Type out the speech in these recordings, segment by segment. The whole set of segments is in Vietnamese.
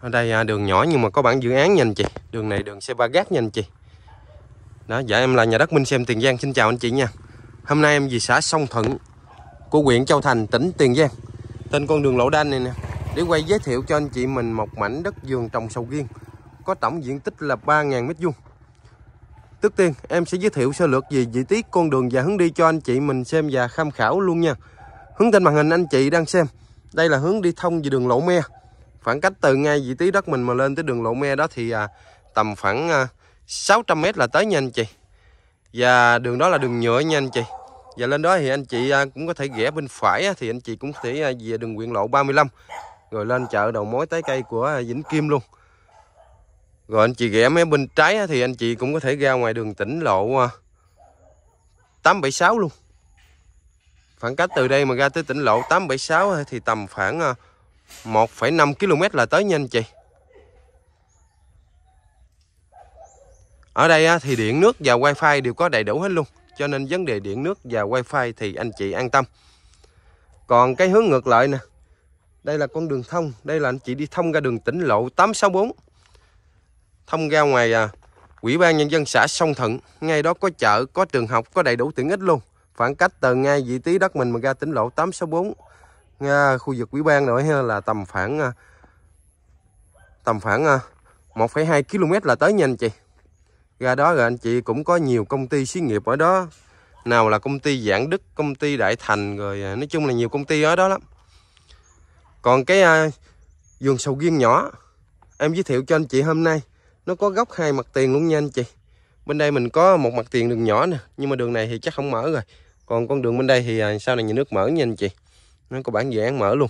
ở đây à, đường nhỏ nhưng mà có bản dự án nha anh chị đường này đường xe ba gác nha anh chị đó dạ em là nhà đất Minh Xem Tiền Giang xin chào anh chị nha hôm nay em về xã Song Thuận của huyện Châu Thành tỉnh Tiền Giang tên con đường lộ Đanh này nè để quay giới thiệu cho anh chị mình một mảnh đất vườn trồng sầu riêng có tổng diện tích là 3.000 mét vuông Trước tiên em sẽ giới thiệu sơ lược về vị trí con đường và hướng đi cho anh chị mình xem và tham khảo luôn nha Hướng trên màn hình anh chị đang xem Đây là hướng đi thông về đường Lộ Me khoảng cách từ ngay vị trí đất mình mà lên tới đường lộ me đó thì à, tầm khoảng à, 600 mét là tới nha anh chị và đường đó là đường nhựa nha anh chị và lên đó thì anh chị à, cũng có thể ghé bên phải á, thì anh chị cũng có thể à, về đường quyện lộ 35 rồi lên chợ đầu mối trái cây của à, Vĩnh Kim luôn rồi anh chị ghé mấy bên trái á, thì anh chị cũng có thể ra ngoài đường tỉnh lộ à, 876 luôn khoảng cách từ đây mà ra tới tỉnh lộ 876 thì tầm khoảng à, 1,5 km là tới nha anh chị Ở đây thì điện nước và wifi đều có đầy đủ hết luôn Cho nên vấn đề điện nước và wifi thì anh chị an tâm Còn cái hướng ngược lại nè Đây là con đường thông Đây là anh chị đi thông ra đường tỉnh lộ 864 Thông ra ngoài quỹ à, ban Nhân dân xã Sông Thận Ngay đó có chợ, có trường học, có đầy đủ tiện ích luôn Khoảng cách từ ngay vị trí đất mình mà ra tỉnh lộ 864 nha khu vực ủy ban nữa là tầm khoảng à, tầm khoảng 1,2 à, km là tới nha anh chị ra đó rồi anh chị cũng có nhiều công ty xí nghiệp ở đó nào là công ty Giảng Đức công ty Đại Thành rồi à, nói chung là nhiều công ty ở đó lắm còn cái vườn sầu riêng nhỏ em giới thiệu cho anh chị hôm nay nó có góc hai mặt tiền luôn nha anh chị bên đây mình có một mặt tiền đường nhỏ nè nhưng mà đường này thì chắc không mở rồi còn con đường bên đây thì sau này nhà nước mở nha anh chị nó có bản dự án mở luôn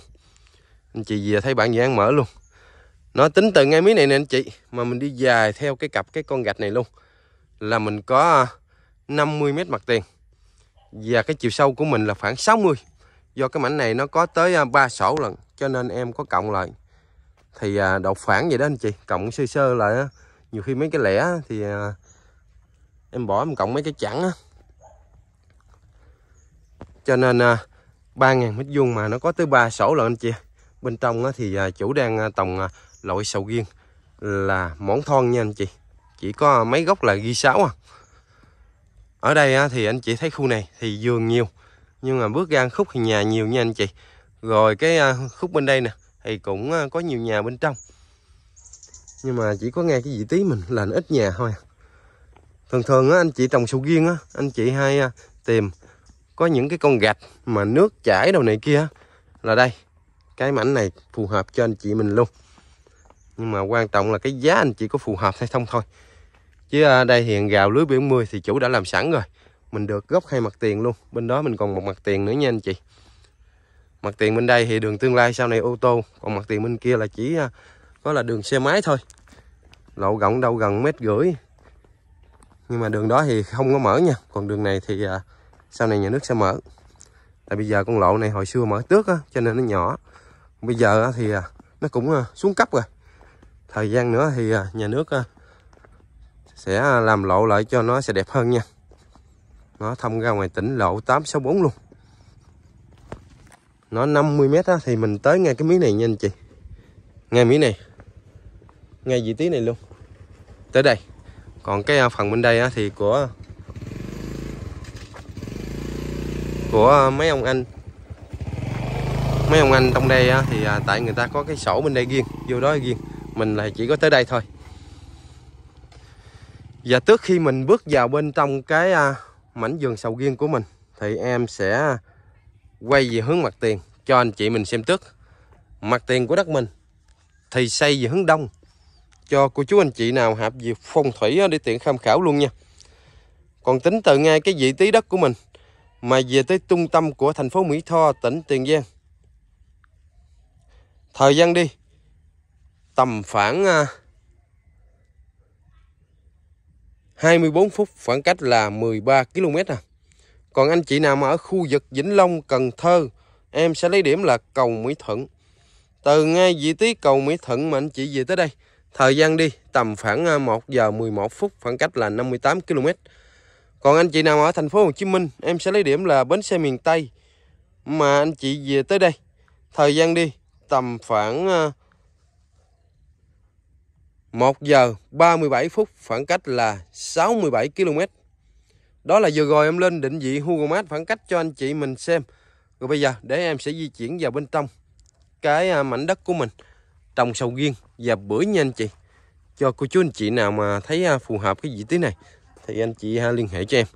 anh chị về thấy bản dự án mở luôn nó tính từ ngay miếng này nè anh chị mà mình đi dài theo cái cặp cái con gạch này luôn là mình có 50 mét mặt tiền và cái chiều sâu của mình là khoảng 60 do cái mảnh này nó có tới 3 à, sổ lần cho nên em có cộng lại thì à, độ khoảng vậy đó anh chị cộng sơ sơ lại nhiều khi mấy cái lẻ thì à, em bỏ em cộng mấy cái chẵn cho nên 3.000 mét vuông mà nó có tới 3 sổ là anh chị bên trong thì à, chủ đang à, trồng à, loại sầu riêng là món thon nha anh chị chỉ có mấy gốc là ghi 6 à ở đây thì anh chị thấy khu này thì vườn nhiều nhưng mà bước ra khúc thì nhà nhiều nha anh chị rồi cái khúc bên đây nè thì cũng có nhiều nhà bên trong nhưng mà chỉ có nghe cái vị trí mình là ít nhà thôi thường thường anh chị trồng sầu riêng á anh chị hay tìm có những cái con gạch mà nước chảy đầu này kia là đây cái mảnh này phù hợp cho anh chị mình luôn nhưng mà quan trọng là cái giá anh chị có phù hợp hay không thôi chứ à, đây hiện gào lưới biển 10 thì chủ đã làm sẵn rồi mình được gốc hai mặt tiền luôn bên đó mình còn một mặt tiền nữa nha anh chị mặt tiền bên đây thì đường tương lai sau này ô tô còn mặt tiền bên kia là chỉ à, có là đường xe máy thôi lộ rộng đâu gần mét rưỡi nhưng mà đường đó thì không có mở nha còn đường này thì à, sau này nhà nước sẽ mở tại bây giờ con lộ này hồi xưa mở trước, á cho nên nó nhỏ bây giờ thì à, nó cũng à, xuống cấp rồi thời gian nữa thì à, nhà nước sẽ làm lộ lại cho nó sẽ đẹp hơn nha nó thông ra ngoài tỉnh lộ 864 luôn nó 50 mét á, thì mình tới ngay cái miếng này nha anh chị ngay miếng này ngay vị trí này luôn tới đây còn cái phần bên đây á, thì của của mấy ông anh mấy ông anh trong đây thì à, tại người ta có cái sổ bên đây riêng vô đó riêng mình là chỉ có tới đây thôi và trước khi mình bước vào bên trong cái à, mảnh vườn sầu riêng của mình thì em sẽ quay về hướng mặt tiền cho anh chị mình xem trước mặt tiền của đất mình thì xây về hướng đông cho cô chú anh chị nào hạp về phong thủy để tiện tham khảo luôn nha còn tính từ ngay cái vị trí đất của mình mà về tới trung tâm của thành phố Mỹ Tho, tỉnh Tiền Giang. Thời gian đi tầm khoảng 24 à, phút khoảng cách là 13 km à. Còn anh chị nào mà ở khu vực Vĩnh Long, Cần Thơ, em sẽ lấy điểm là cầu Mỹ Thuận. Từ ngay vị trí cầu Mỹ Thuận mà anh chị về tới đây, thời gian đi tầm khoảng 1 à, giờ 11 phút khoảng cách là 58 km. Còn anh chị nào ở thành phố Hồ Chí Minh, em sẽ lấy điểm là bến xe miền Tây mà anh chị về tới đây. Thời gian đi tầm khoảng 1 ờ, giờ 37 phút, khoảng cách là 67 km. Đó là vừa rồi em lên định vị Google Maps khoảng cách cho anh chị mình xem. Rồi bây giờ để em sẽ di chuyển vào bên trong cái ờ, mảnh đất của mình trồng sầu riêng và bưởi nha anh chị. Cho cô chú anh chị nào mà thấy ờ, phù hợp cái vị trí này thì anh chị ha liên hệ cho em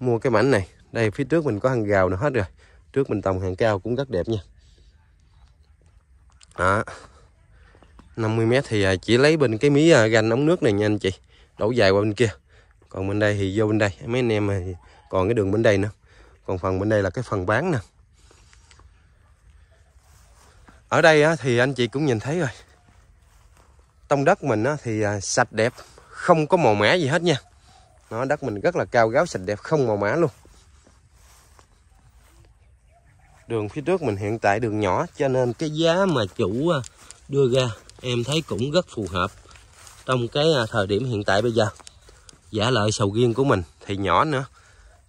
mua cái mảnh này đây phía trước mình có hàng gào nữa hết rồi trước mình trồng hàng cao cũng rất đẹp nha đó 50 mét thì à, chỉ lấy bên cái mí à, ganh ống nước này nha anh chị đổ dài qua bên kia còn bên đây thì vô bên đây mấy anh em thì còn cái đường bên đây nữa còn phần bên đây là cái phần bán nè ở đây thì anh chị cũng nhìn thấy rồi tông đất mình thì à, sạch đẹp không có màu mã gì hết nha nó đất mình rất là cao gáo sạch đẹp không màu mã luôn đường phía trước mình hiện tại đường nhỏ cho nên cái giá mà chủ à, đưa ra em thấy cũng rất phù hợp trong cái à, thời điểm hiện tại bây giờ giả lợi sầu riêng của mình thì nhỏ nữa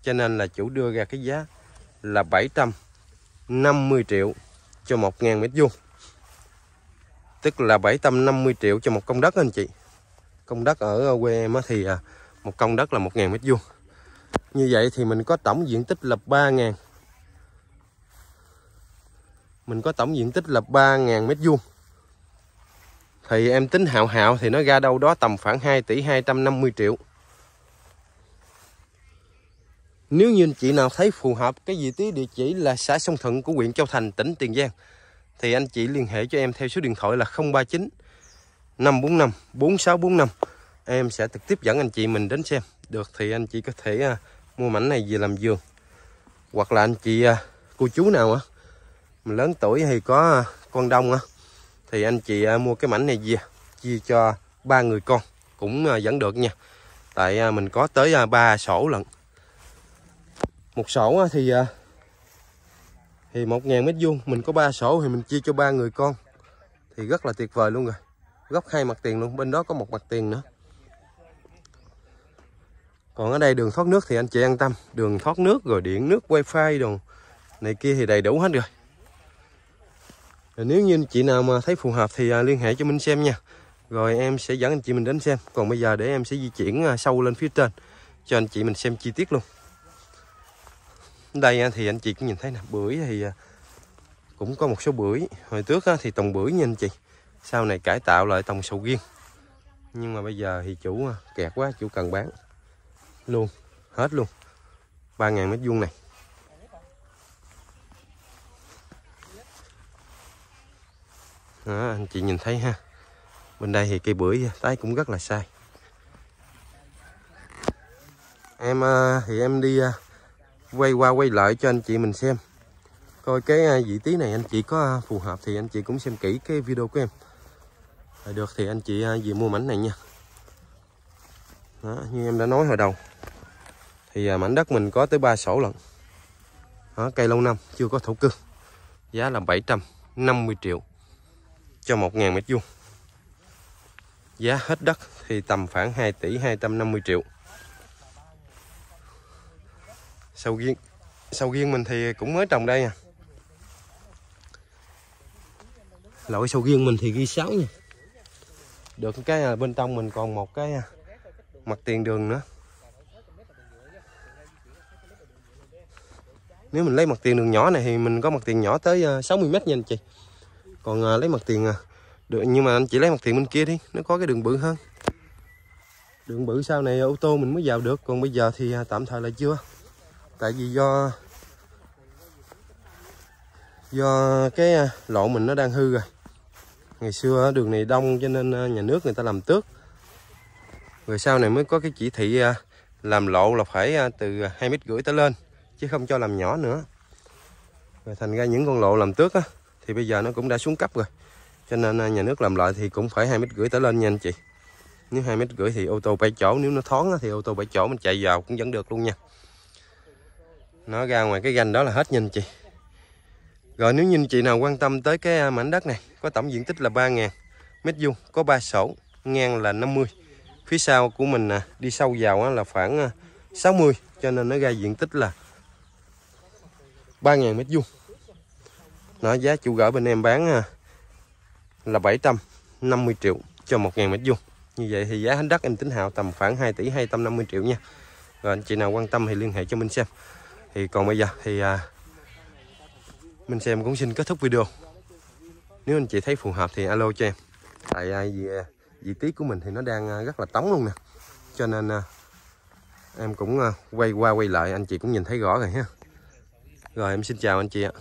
cho nên là chủ đưa ra cái giá là 750 triệu cho 1.000 mét vuông tức là 750 triệu cho một công đất anh chị công đất ở ờ, quê em thì à, một công đất là 1.000 mét vuông như vậy thì mình có tổng diện tích là 3.000 mình có tổng diện tích là 3.000 mét vuông thì em tính hạo hạo thì nó ra đâu đó tầm khoảng 2 tỷ 250 triệu nếu như anh chị nào thấy phù hợp cái vị trí địa chỉ là xã Sông Thuận của huyện Châu Thành tỉnh Tiền Giang thì anh chị liên hệ cho em theo số điện thoại là 039 545 4645 em sẽ trực tiếp dẫn anh chị mình đến xem được thì anh chị có thể uh, mua mảnh này về làm giường hoặc là anh chị uh, cô chú nào á uh, lớn tuổi hay có uh, con đông á uh, thì anh chị uh, mua cái mảnh này về chia cho ba người con cũng uh, vẫn được nha tại uh, mình có tới ba 3 sổ lận một sổ uh, thì uh, thì một ngàn mét vuông mình có ba sổ thì mình chia cho ba người con thì rất là tuyệt vời luôn rồi góc hai mặt tiền luôn bên đó có một mặt tiền nữa còn ở đây đường thoát nước thì anh chị an tâm đường thoát nước rồi điện nước wifi đồ này kia thì đầy đủ hết rồi nếu như anh chị nào mà thấy phù hợp thì à, liên hệ cho mình xem nha rồi em sẽ dẫn anh chị mình đến xem còn bây giờ để em sẽ di chuyển à, sâu lên phía trên cho anh chị mình xem chi tiết luôn đây à, thì anh chị cũng nhìn thấy nè bưởi thì cũng có một số bưởi hồi trước thì tổng bưởi nha anh chị sau này cải tạo lại tòng sầu riêng nhưng mà bây giờ thì chủ à, kẹt quá chủ cần bán luôn hết luôn 3.000 mét vuông này Đó, anh chị nhìn thấy ha bên đây thì cây bưởi tái cũng rất là sai em à, thì em đi à, quay qua quay lại cho anh chị mình xem coi cái vị trí này anh chị có phù hợp thì anh chị cũng xem kỹ cái video của em được thì anh chị à, về mua mảnh này nha Đó, như em đã nói hồi đầu thì à, mảnh đất mình có tới 3 sổ lận Đó, cây lâu năm chưa có thổ cư giá là 750 triệu cho 1.000 mét vuông giá hết đất thì tầm khoảng 2 tỷ 250 triệu sầu riêng sầu riêng mình thì cũng mới trồng đây nha. À. loại sầu riêng mình thì ghi 6 nha được cái à, bên trong mình còn một cái à, mặt tiền đường nữa nếu mình lấy mặt tiền đường nhỏ này thì mình có mặt tiền nhỏ tới 60 à, mét nha anh chị còn lấy mặt tiền được nhưng mà anh chị lấy mặt tiền bên kia đi nó có cái đường bự hơn đường bự sau này ô tô mình mới vào được còn bây giờ thì tạm thời là chưa tại vì do do cái lộ mình nó đang hư rồi ngày xưa đường này đông cho nên ờ, nhà nước người ta làm tước rồi sau này mới có cái chỉ thị ờ, làm lộ là phải ờ, từ hai mét rưỡi tới lên chứ không cho làm nhỏ nữa rồi thành ra những con lộ làm tước á, thì bây giờ nó cũng đã xuống cấp rồi cho nên nhà nước làm lại thì cũng phải hai mét rưỡi tới lên nha anh chị nếu hai mét rưỡi thì ô tô bảy chỗ nếu nó thoáng á, thì ô tô bảy chỗ mình chạy vào cũng vẫn được luôn nha nó ra ngoài cái gành đó là hết nha anh chị rồi nếu như chị nào quan tâm tới cái à, mảnh đất này có tổng diện tích là 3.000 mét vuông, có 3 sổ, ngang là 50. Phía sau của mình à, đi sâu vào là khoảng 60 à, cho nên nó ra diện tích là 3.000 mét vuông. Nó giá chủ gỡ bên em bán là 750 triệu cho 1.000 mét vuông. Như vậy thì giá hến đất em tính hào tầm khoảng 2 tỷ 250 triệu nha. Rồi anh chị nào quan tâm thì liên hệ cho mình xem. Thì còn bây giờ thì mình xem cũng xin kết thúc video nếu anh chị thấy phù hợp thì alo cho em tại à, vì à, vị trí của mình thì nó đang à, rất là tống luôn nè cho nên em cũng quay qua quay lại anh chị cũng nhìn thấy rõ rồi ha rồi em xin chào anh chị ạ